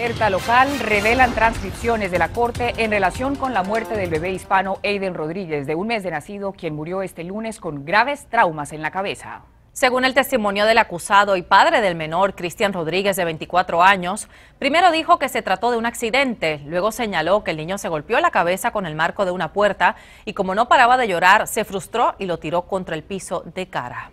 Alerta local revelan transcripciones de la Corte en relación con la muerte del bebé hispano Aiden Rodríguez, de un mes de nacido, quien murió este lunes con graves traumas en la cabeza. Según el testimonio del acusado y padre del menor, Cristian Rodríguez, de 24 años, primero dijo que se trató de un accidente, luego señaló que el niño se golpeó la cabeza con el marco de una puerta y como no paraba de llorar, se frustró y lo tiró contra el piso de cara.